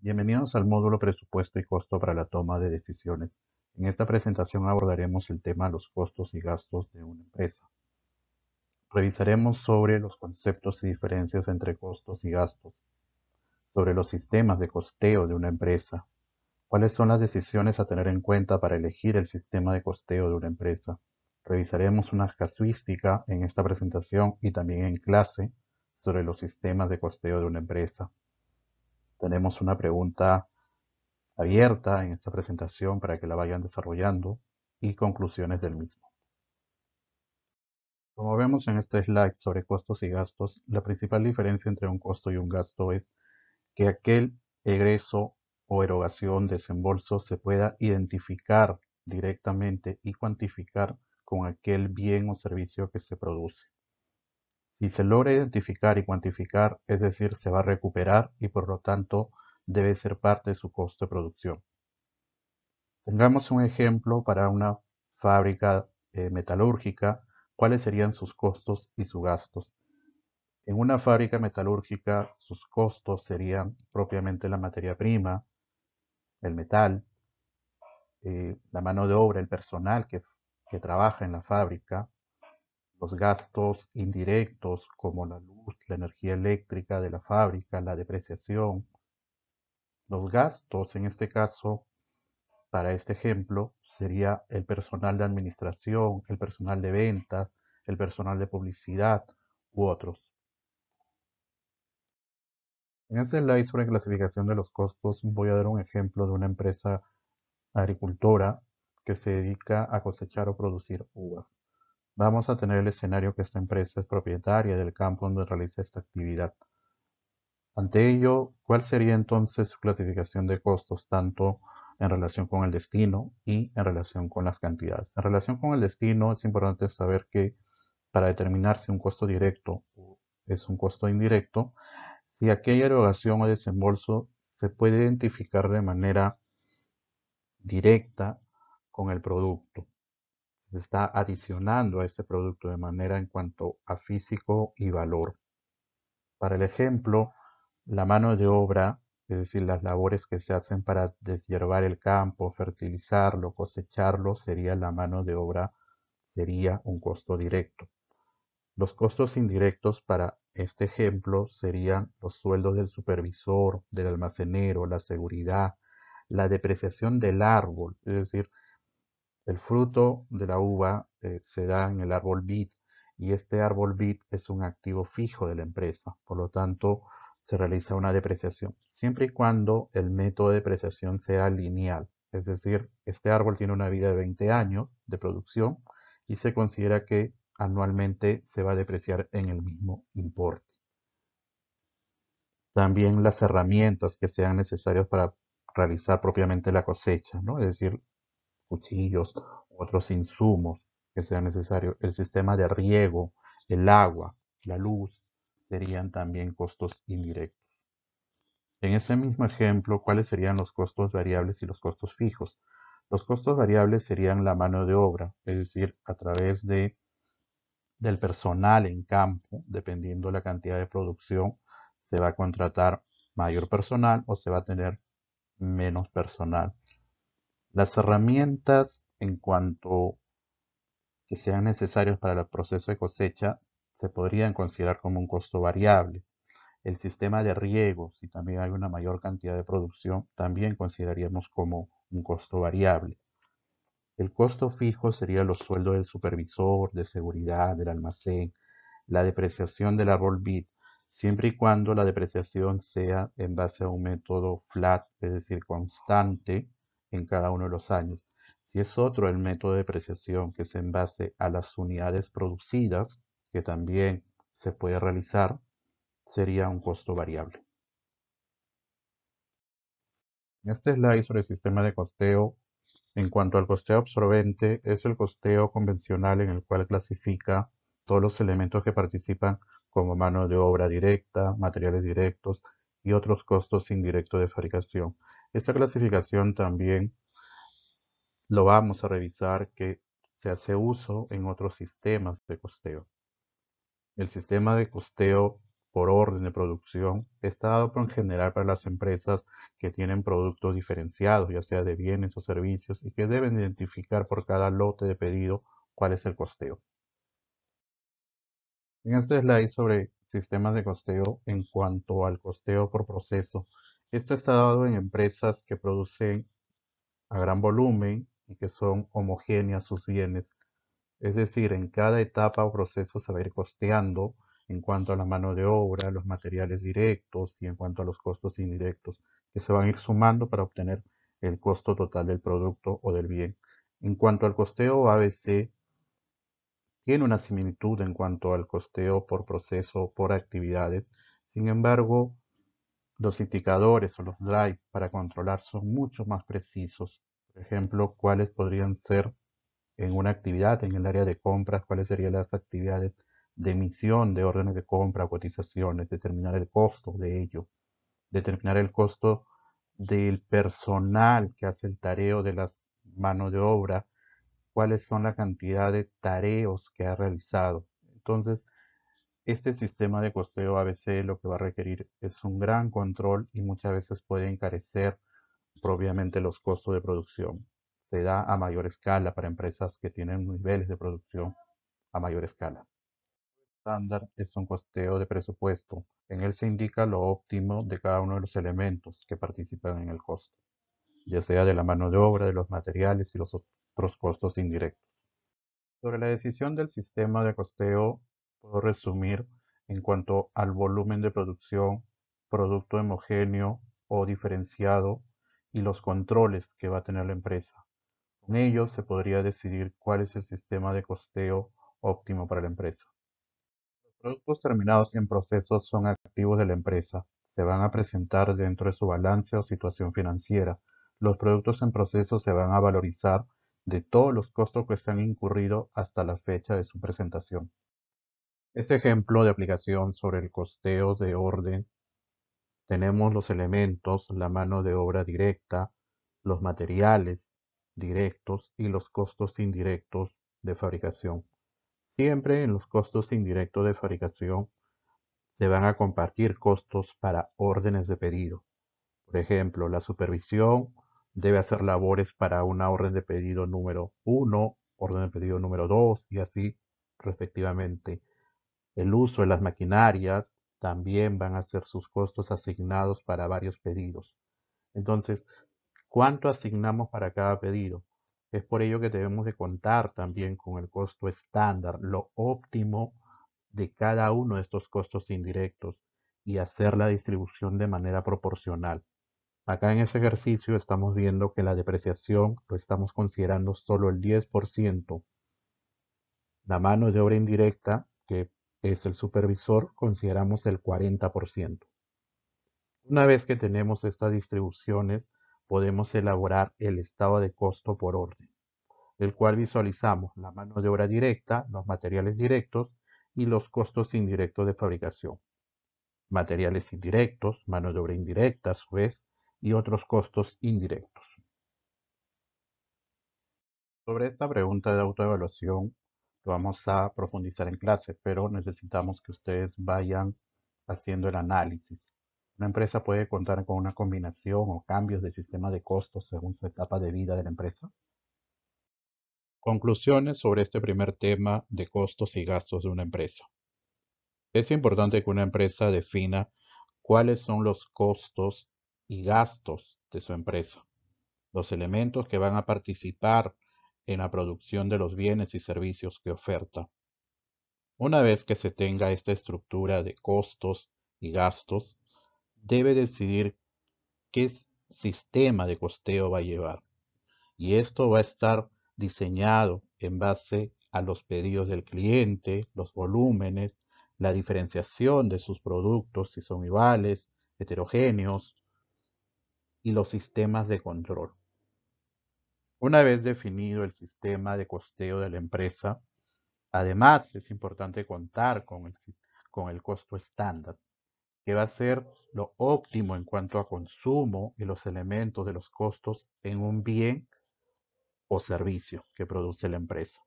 Bienvenidos al módulo Presupuesto y Costo para la toma de decisiones. En esta presentación abordaremos el tema los costos y gastos de una empresa. Revisaremos sobre los conceptos y diferencias entre costos y gastos, sobre los sistemas de costeo de una empresa, cuáles son las decisiones a tener en cuenta para elegir el sistema de costeo de una empresa. Revisaremos una casuística en esta presentación y también en clase sobre los sistemas de costeo de una empresa. Tenemos una pregunta abierta en esta presentación para que la vayan desarrollando y conclusiones del mismo. Como vemos en este slide sobre costos y gastos, la principal diferencia entre un costo y un gasto es que aquel egreso o erogación, desembolso, se pueda identificar directamente y cuantificar con aquel bien o servicio que se produce. Si se logra identificar y cuantificar, es decir, se va a recuperar y por lo tanto debe ser parte de su costo de producción. Tengamos un ejemplo para una fábrica eh, metalúrgica, cuáles serían sus costos y sus gastos. En una fábrica metalúrgica, sus costos serían propiamente la materia prima, el metal, eh, la mano de obra, el personal que trabaja en la fábrica, los gastos indirectos como la luz, la energía eléctrica de la fábrica, la depreciación. Los gastos, en este caso, para este ejemplo, sería el personal de administración, el personal de ventas, el personal de publicidad u otros. En este slide sobre clasificación de los costos voy a dar un ejemplo de una empresa agricultora que se dedica a cosechar o producir uvas. Vamos a tener el escenario que esta empresa es propietaria del campo donde realiza esta actividad. Ante ello, ¿cuál sería entonces su clasificación de costos, tanto en relación con el destino y en relación con las cantidades? En relación con el destino, es importante saber que para determinar si un costo directo es un costo indirecto, si aquella erogación o desembolso se puede identificar de manera directa con el producto se está adicionando a este producto de manera en cuanto a físico y valor. Para el ejemplo, la mano de obra, es decir, las labores que se hacen para deshiervar el campo, fertilizarlo, cosecharlo, sería la mano de obra, sería un costo directo. Los costos indirectos para este ejemplo serían los sueldos del supervisor, del almacenero, la seguridad, la depreciación del árbol, es decir, el fruto de la uva eh, se da en el árbol BIT y este árbol BIT es un activo fijo de la empresa, por lo tanto se realiza una depreciación, siempre y cuando el método de depreciación sea lineal, es decir, este árbol tiene una vida de 20 años de producción y se considera que anualmente se va a depreciar en el mismo importe. También las herramientas que sean necesarias para realizar propiamente la cosecha, ¿no? es decir, cuchillos, otros insumos que sean necesarios, el sistema de riego, el agua, la luz, serían también costos indirectos. En ese mismo ejemplo, ¿cuáles serían los costos variables y los costos fijos? Los costos variables serían la mano de obra, es decir, a través del personal en campo, dependiendo la cantidad de producción, se va a contratar mayor personal o se va a tener menos personal las herramientas en cuanto que sean necesarias para el proceso de cosecha se podrían considerar como un costo variable. El sistema de riego, si también hay una mayor cantidad de producción, también consideraríamos como un costo variable. El costo fijo sería los sueldos del supervisor, de seguridad, del almacén, la depreciación del árbol bit, siempre y cuando la depreciación sea en base a un método flat, es decir, constante, en cada uno de los años. Si es otro el método de depreciación que se en base a las unidades producidas, que también se puede realizar, sería un costo variable. Este slide sobre el sistema de costeo. En cuanto al costeo absorbente, es el costeo convencional en el cual clasifica todos los elementos que participan como mano de obra directa, materiales directos y otros costos indirectos de fabricación. Esta clasificación también lo vamos a revisar que se hace uso en otros sistemas de costeo. El sistema de costeo por orden de producción está dado por en general para las empresas que tienen productos diferenciados, ya sea de bienes o servicios, y que deben identificar por cada lote de pedido cuál es el costeo. En este slide sobre sistemas de costeo en cuanto al costeo por proceso esto está dado en empresas que producen a gran volumen y que son homogéneas sus bienes. Es decir, en cada etapa o proceso se va a ir costeando en cuanto a la mano de obra, los materiales directos y en cuanto a los costos indirectos, que se van a ir sumando para obtener el costo total del producto o del bien. En cuanto al costeo ABC, tiene una similitud en cuanto al costeo por proceso, por actividades. Sin embargo, los indicadores o los drives para controlar son mucho más precisos. Por ejemplo, cuáles podrían ser en una actividad en el área de compras, cuáles serían las actividades de emisión de órdenes de compra, cotizaciones, determinar el costo de ello, determinar el costo del personal que hace el tareo de las manos de obra, cuáles son la cantidad de tareos que ha realizado. Entonces, este sistema de costeo ABC lo que va a requerir es un gran control y muchas veces puede encarecer propiamente los costos de producción. Se da a mayor escala para empresas que tienen niveles de producción a mayor escala. Estándar es un costeo de presupuesto. En él se indica lo óptimo de cada uno de los elementos que participan en el costo, ya sea de la mano de obra, de los materiales y los otros costos indirectos. Sobre la decisión del sistema de costeo puedo resumir en cuanto al volumen de producción, producto homogéneo o diferenciado y los controles que va a tener la empresa. Con ello se podría decidir cuál es el sistema de costeo óptimo para la empresa. Los productos terminados y en proceso son activos de la empresa. Se van a presentar dentro de su balance o situación financiera. Los productos en proceso se van a valorizar de todos los costos que se han incurrido hasta la fecha de su presentación. Este ejemplo de aplicación sobre el costeo de orden tenemos los elementos, la mano de obra directa, los materiales directos y los costos indirectos de fabricación. Siempre en los costos indirectos de fabricación se van a compartir costos para órdenes de pedido. Por ejemplo, la supervisión debe hacer labores para una orden de pedido número 1, orden de pedido número 2 y así respectivamente. El uso de las maquinarias también van a ser sus costos asignados para varios pedidos. Entonces, ¿cuánto asignamos para cada pedido? Es por ello que debemos de contar también con el costo estándar, lo óptimo de cada uno de estos costos indirectos y hacer la distribución de manera proporcional. Acá en ese ejercicio estamos viendo que la depreciación lo estamos considerando solo el 10%. La mano de obra indirecta, que es el supervisor, consideramos el 40%. Una vez que tenemos estas distribuciones, podemos elaborar el estado de costo por orden, del cual visualizamos la mano de obra directa, los materiales directos y los costos indirectos de fabricación. Materiales indirectos, mano de obra indirecta a su vez, y otros costos indirectos. Sobre esta pregunta de autoevaluación, vamos a profundizar en clase, pero necesitamos que ustedes vayan haciendo el análisis. Una empresa puede contar con una combinación o cambios de sistema de costos según su etapa de vida de la empresa. Conclusiones sobre este primer tema de costos y gastos de una empresa. Es importante que una empresa defina cuáles son los costos y gastos de su empresa, los elementos que van a participar en la producción de los bienes y servicios que oferta. Una vez que se tenga esta estructura de costos y gastos, debe decidir qué sistema de costeo va a llevar. Y esto va a estar diseñado en base a los pedidos del cliente, los volúmenes, la diferenciación de sus productos, si son iguales, heterogéneos, y los sistemas de control. Una vez definido el sistema de costeo de la empresa, además es importante contar con el, costo estándar, que va a ser lo óptimo en cuanto a consumo y los elementos de los costos en un bien o servicio que produce la empresa.